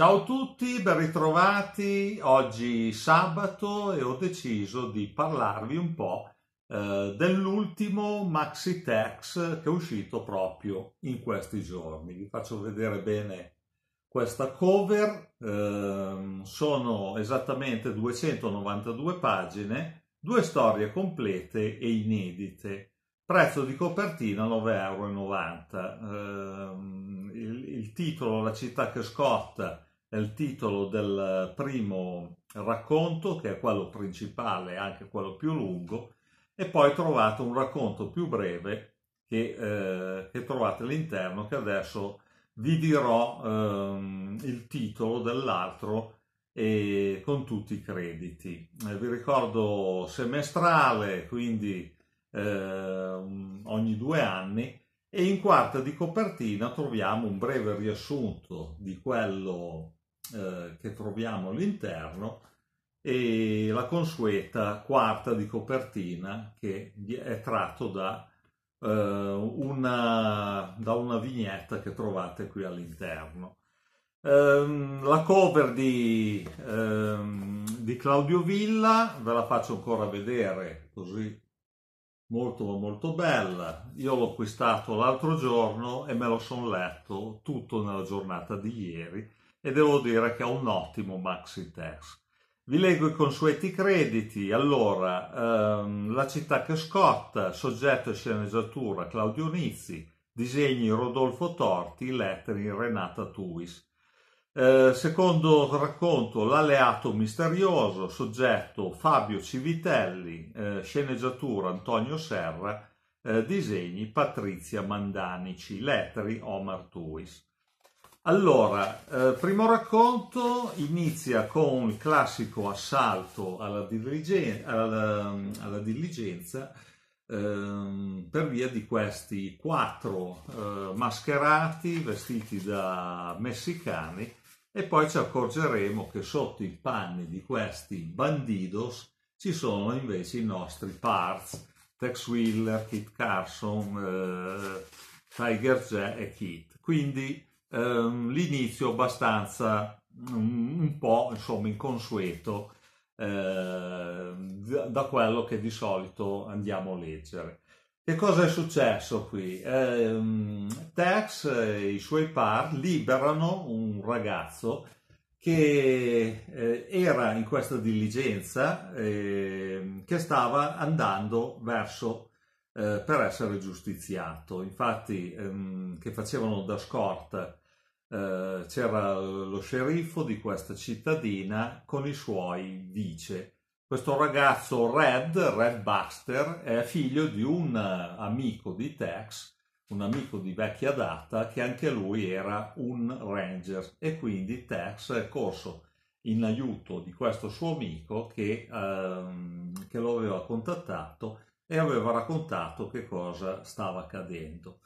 Ciao a tutti, ben ritrovati. Oggi sabato e ho deciso di parlarvi un po' eh, dell'ultimo Maxi Tex che è uscito proprio in questi giorni. Vi faccio vedere bene questa cover. Ehm, sono esattamente 292 pagine, due storie complete e inedite. Prezzo di copertina 9,90 euro. Ehm, il, il titolo La città che scotta è il titolo del primo racconto, che è quello principale, anche quello più lungo, e poi trovate un racconto più breve che, eh, che trovate all'interno, che adesso vi dirò ehm, il titolo dell'altro e con tutti i crediti. Eh, vi ricordo semestrale, quindi eh, ogni due anni, e in quarta di copertina troviamo un breve riassunto di quello eh, che troviamo all'interno e la consueta quarta di copertina che è tratto da, eh, una, da una vignetta che trovate qui all'interno. Um, la cover di, um, di, Claudio Villa ve la faccio ancora vedere così molto molto bella io l'ho acquistato l'altro giorno e me lo sono letto tutto nella giornata di ieri e devo dire che è un ottimo maxi test. Vi leggo i consueti crediti. Allora, ehm, La città che scotta, soggetto e sceneggiatura Claudio Nizzi, disegni Rodolfo Torti, letteri Renata Tuis. Eh, secondo racconto L'alleato misterioso, soggetto Fabio Civitelli, eh, sceneggiatura Antonio Serra, eh, disegni Patrizia Mandanici, letteri Omar Tuis. Allora, eh, primo racconto inizia con il classico assalto alla, diligen- alla, ehm, alla diligenza ehm, per via di questi quattro eh, mascherati vestiti da messicani e poi ci accorgeremo che sotto i panni di questi bandidos ci sono invece i nostri parts, Tex Wheeler, Kit Carson, eh, Tiger J e Kit. Quindi ehm, l'inizio abbastanza un, mm, un, po' insomma inconsueto eh, da quello che di solito andiamo a leggere. Che cosa è successo qui? Ehm, Tex e i suoi par liberano un ragazzo che eh, era in questa diligenza eh, che stava andando verso eh, per essere giustiziato. Infatti ehm, che facevano da scorta eh, c'era lo sceriffo di questa cittadina con i suoi vice. Questo ragazzo Red, Red Buster, è figlio di un eh, amico di Tex, un amico di vecchia data, che anche lui era un ranger e quindi Tex è corso in aiuto di questo suo amico che, ehm, che lo aveva contattato e aveva raccontato che cosa stava accadendo.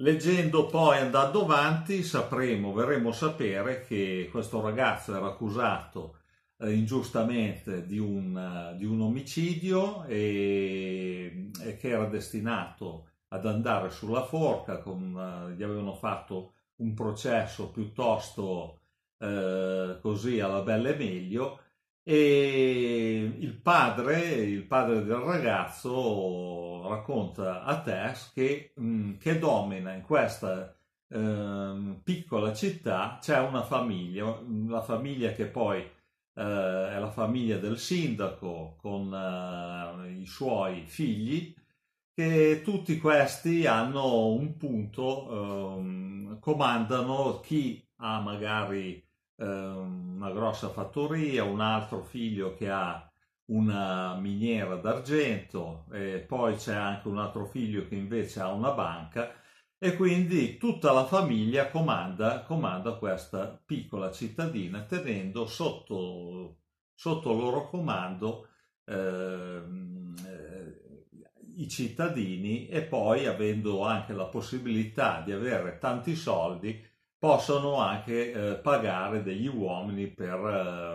Leggendo poi andando avanti sapremo, verremo a sapere che questo ragazzo era accusato eh, ingiustamente di un, eh, di un omicidio e, e, che era destinato ad andare sulla forca, con, eh, gli avevano fatto un processo piuttosto eh, così alla bella e meglio e il padre, il padre del ragazzo racconta a Tess che, mm, che domina in questa eh, piccola città c'è una famiglia, la famiglia che poi eh, è la famiglia del sindaco con eh, i suoi figli, che tutti questi hanno un punto, ehm, comandano chi ha magari eh, una grossa fattoria, un altro figlio che ha una miniera d'argento e poi c'è anche un altro figlio che invece ha una banca e quindi tutta la famiglia comanda, comanda questa piccola cittadina tenendo sotto, sotto loro comando ehm, eh, i cittadini e poi avendo anche la possibilità di avere tanti soldi possono anche eh, pagare degli uomini per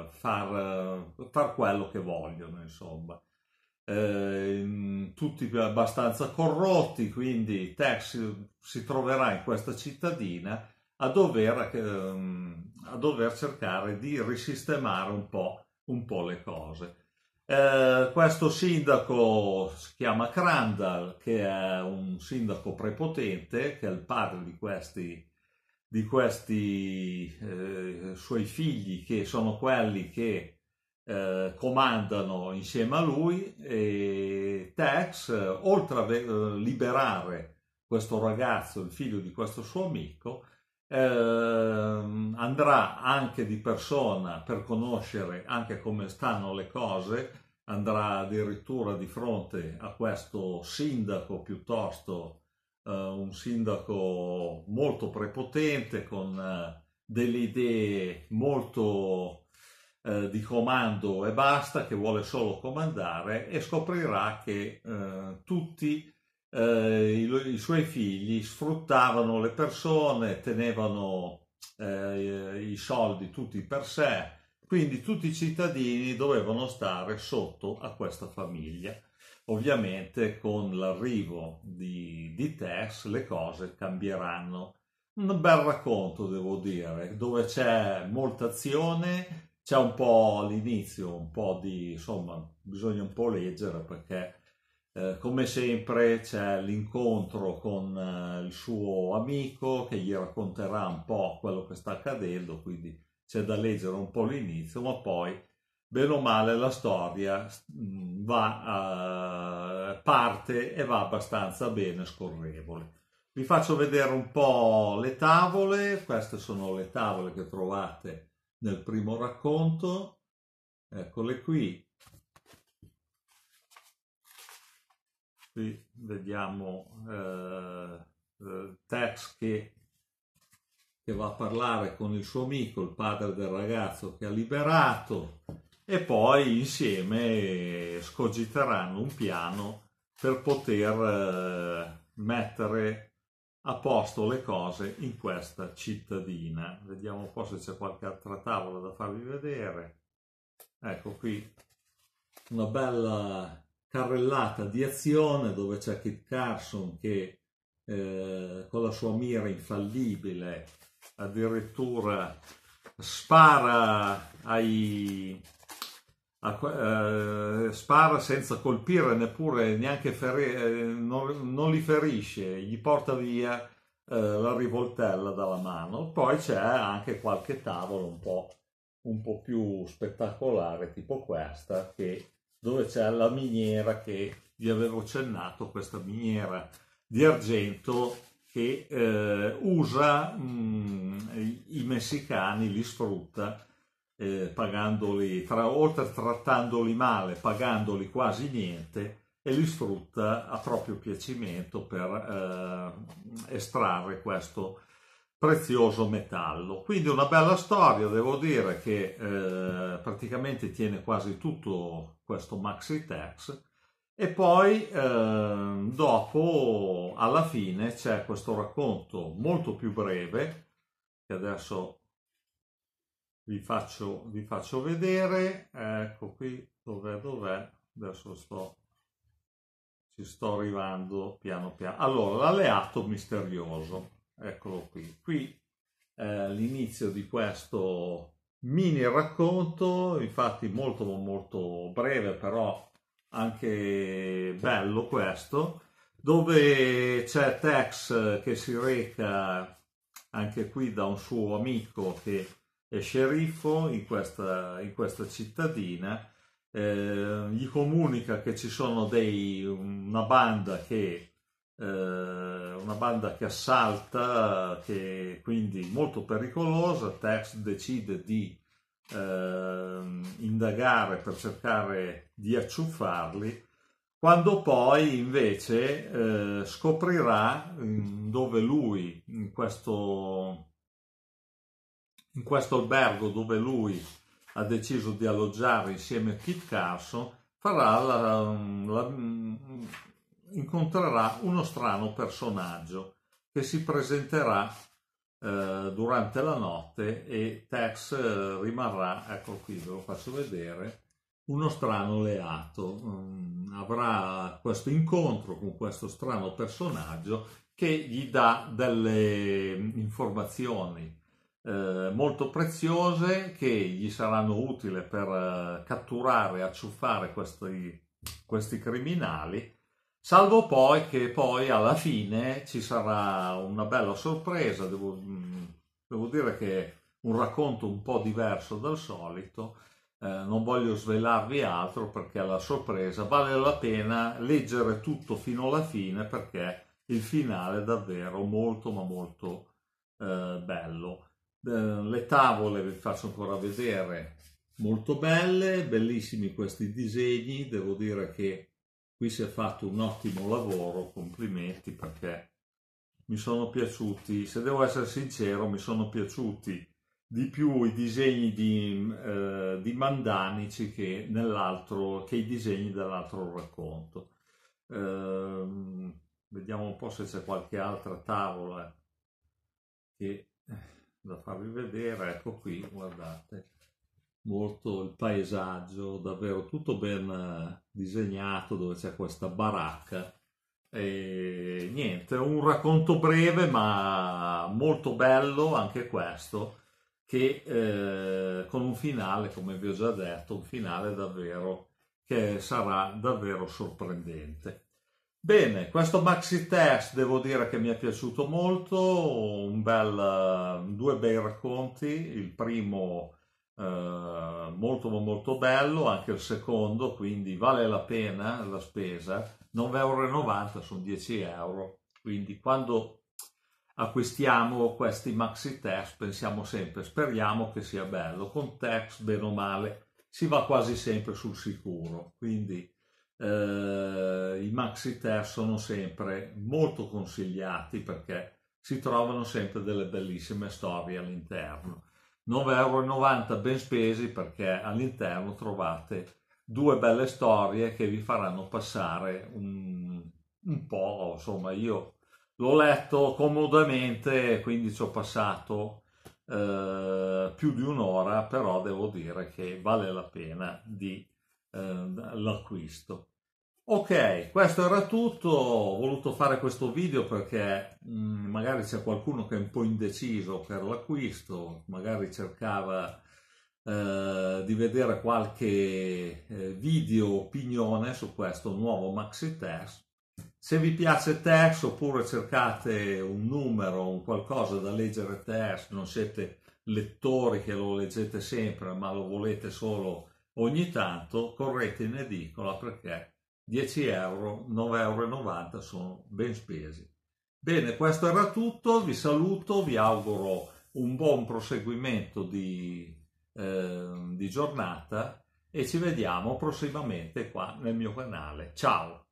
eh, far, eh, far, quello che vogliono, insomma. Eh, tutti abbastanza corrotti, quindi Tex si, si troverà in questa cittadina a dover, eh, a dover cercare di risistemare un po', un po le cose. Eh, questo sindaco si chiama Crandall, che è un sindaco prepotente, che è il padre di questi di questi eh, suoi figli che sono quelli che eh, comandano insieme a lui e Tex, oltre a liberare questo ragazzo, il figlio di questo suo amico, eh, andrà anche di persona per conoscere anche come stanno le cose, andrà addirittura di fronte a questo sindaco piuttosto uh, un sindaco molto prepotente con uh, delle idee molto eh, di comando e basta, che vuole solo comandare e scoprirà che tutti i, i, suoi figli sfruttavano le persone, tenevano i soldi tutti per sé, quindi tutti i cittadini dovevano stare sotto a questa famiglia. Ovviamente con l'arrivo di, di Tess le cose cambieranno. Un bel racconto, devo dire, dove c'è molta azione, c'è un po' l'inizio, un po' di, insomma, bisogna un po' leggere perché eh, come sempre c'è l'incontro con eh, il suo amico che gli racconterà un po' quello che sta accadendo, quindi c'è da leggere un po' l'inizio, ma poi, bene o male, la storia mh, mm, va, eh, parte e va abbastanza bene scorrevole. Vi faccio vedere un po' le tavole, queste sono le tavole che trovate nel primo racconto, eccole qui. Qui vediamo eh, eh Tex che, che va a parlare con il suo amico, il padre del ragazzo che ha liberato, e poi insieme scogiteranno un piano per poter eh, mettere a posto le cose in questa cittadina. Vediamo un po' se c'è qualche altra tavola da farvi vedere. Ecco qui una bella carrellata di azione dove c'è Kit Carson che eh, con la sua mira infallibile addirittura spara, ai, a, uh, spara senza colpire neppure neanche ferire, eh, non, non, li ferisce, gli porta via uh, la rivoltella dalla mano. Poi c'è anche qualche tavolo un po', un po' più spettacolare, tipo questa, che, dove c'è la miniera che vi avevo accennato, questa miniera di argento che eh, usa mh, mm, i messicani, li sfrutta eh, pagandoli, tra, oltre trattandoli male, pagandoli quasi niente e li sfrutta a proprio piacimento per eh, estrarre questo prezioso metallo. Quindi una bella storia, devo dire che eh, praticamente tiene quasi tutto questo maxi text e poi eh, dopo, alla fine, c'è questo racconto molto più breve, che adesso vi faccio, vi faccio vedere. Ecco qui, dov'è, dov'è? Adesso sto, ci sto arrivando piano piano. Allora, l'alleato misterioso, eccolo qui. Qui eh, l'inizio di questo mini racconto, infatti molto molto breve, però anche bello questo, dove c'è Tex che si reca anche qui da un suo amico che è sceriffo in questa, in questa cittadina, eh, gli comunica che ci sono dei, una, banda che, eh, una banda che assalta, che quindi molto pericolosa, Tex decide di eh, indagare per cercare di acciuffarli, quando poi invece eh, scoprirà mm, dove lui, in questo, in questo albergo dove lui ha deciso di alloggiare insieme a Kit Carson, farà la, la, mm, incontrerà uno strano personaggio che si presenterà eh, durante la notte e Tex eh, rimarrà, ecco qui ve lo faccio vedere, uno strano leato. Mm, avrà questo incontro con questo strano personaggio che gli dà delle informazioni eh, molto preziose che gli saranno utili per eh, catturare, acciuffare questi, questi criminali Salvo poi che poi alla fine ci sarà una bella sorpresa, devo, mm, devo dire che un racconto un po' diverso dal solito, eh, non voglio svelarvi altro perché la sorpresa vale la pena leggere tutto fino alla fine perché il finale è davvero molto ma molto eh, bello. Eh, le tavole vi faccio ancora vedere, molto belle, bellissimi questi disegni, devo dire che qui si è fatto un ottimo lavoro, complimenti perché mi sono piaciuti, se devo essere sincero, mi sono piaciuti di più i disegni di, eh, di Mandanici che, che, i disegni dell'altro racconto. Eh, vediamo un po' se c'è qualche altra tavola che eh, da farvi vedere, ecco qui, guardate molto il paesaggio, davvero tutto ben eh, disegnato dove c'è questa baracca. E niente, un racconto breve ma molto bello anche questo, che eh, con un finale, come vi ho già detto, un finale davvero che sarà davvero sorprendente. Bene, questo maxi test devo dire che mi è piaciuto molto, un bel, due bei racconti, il primo eh, molto ma molto bello, anche il secondo, quindi vale la pena la spesa, 9,90 euro sono 10 euro, quindi quando acquistiamo questi maxi test pensiamo sempre, speriamo che sia bello, con text bene o male si va quasi sempre sul sicuro, quindi eh, i maxi test sono sempre molto consigliati perché si trovano sempre delle bellissime storie all'interno. 9,90 euro ben spesi perché all'interno trovate due belle storie che vi faranno passare un, un po', insomma io l'ho letto comodamente, quindi ci ho passato eh, più di un'ora, però devo dire che vale la pena di, eh, l'acquisto. Ok, questo era tutto, ho voluto fare questo video perché mh, mm, magari c'è qualcuno che è un po' indeciso per l'acquisto, magari cercava eh, di vedere qualche eh, video opinione su questo nuovo maxi test. Se vi piace test oppure cercate un numero, un qualcosa da leggere test, non siete lettori che lo leggete sempre ma lo volete solo ogni tanto, correte in edicola perché 10 euro, 9,90 euro sono ben spesi. Bene, questo era tutto, vi saluto, vi auguro un buon proseguimento di, eh, di giornata e ci vediamo prossimamente qua nel mio canale. Ciao!